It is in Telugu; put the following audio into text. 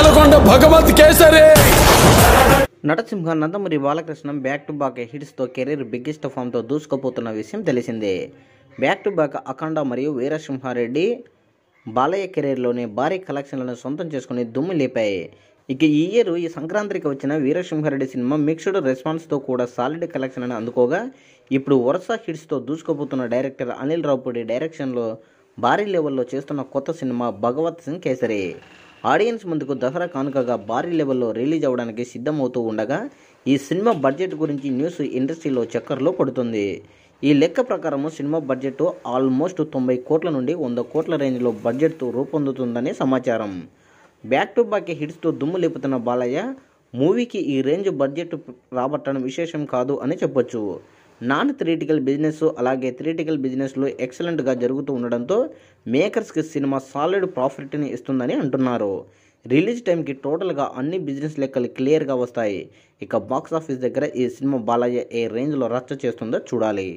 Nelakonda Bhagavanth Kesari Natasimha Nandamuri Balakrishna back to back హిట్స్తో కెరీర్ బిగ్గెస్ట్ ఫామ్తో దూసుకుపోతున్న విషయం తెలిసిందే బ్యాక్ టు బ్యాక్ అఖండ మరియు వీరసింహారెడ్డి బాలయ్య కెరీర్లోని భారీ కలెక్షన్లను సొంతం చేసుకుని దుమ్ము లేపాయి ఇక ఈ ఇయర్ ఈ సంక్రాంతికి వచ్చిన వీరసింహారెడ్డి సినిమా మిక్స్డ్ రెస్పాన్స్తో కూడా సాలిడ్ కలెక్షన్ అని అందుకోగా ఇప్పుడు వరుస హిట్స్తో దూసుకుపోతున్న డైరెక్టర్ అనిల్ రావుపూడి డైరెక్షన్లో భారీ లెవెల్లో చేస్తున్న కొత్త సినిమా భగవత్ సింగ్ కేసరి ఆడియన్స్ ముందుకు దసరా కానుకగా భారీ లెవెల్లో రిలీజ్ అవ్వడానికి సిద్ధమవుతూ ఉండగా ఈ సినిమా బడ్జెట్ గురించి న్యూస్ ఇండస్ట్రీలో చక్కర్లో పడుతుంది ఈ లెక్క ప్రకారం సినిమా బడ్జెట్ ఆల్మోస్ట్ తొంభై కోట్ల నుండి వంద కోట్ల రేంజ్లో బడ్జెట్తో రూపొందుతుందని సమాచారం బ్యాక్ టు బ్యాక్ హిట్స్తో దుమ్ము లేపుతున్న బాలయ్య మూవీకి ఈ రేంజ్ బడ్జెట్ రాబట్టడం విశేషం కాదు అని చెప్పొచ్చు నాన్ థ్రియేటికల్ బిజినెస్ అలాగే థ్రియేటికల్ బిజినెస్లో ఎక్సలెంట్గా జరుగుతూ ఉండడంతో మేకర్స్కి సినిమా సాలిడ్ ప్రాఫిట్ని ఇస్తుందని అంటున్నారు రిలీజ్ టైంకి టోటల్గా అన్ని బిజినెస్ లెక్కలు క్లియర్గా వస్తాయి ఇక బాక్స్ ఆఫీస్ దగ్గర ఈ సినిమా బాలయ్య ఏ రేంజ్లో రచ్చ చేస్తుందో చూడాలి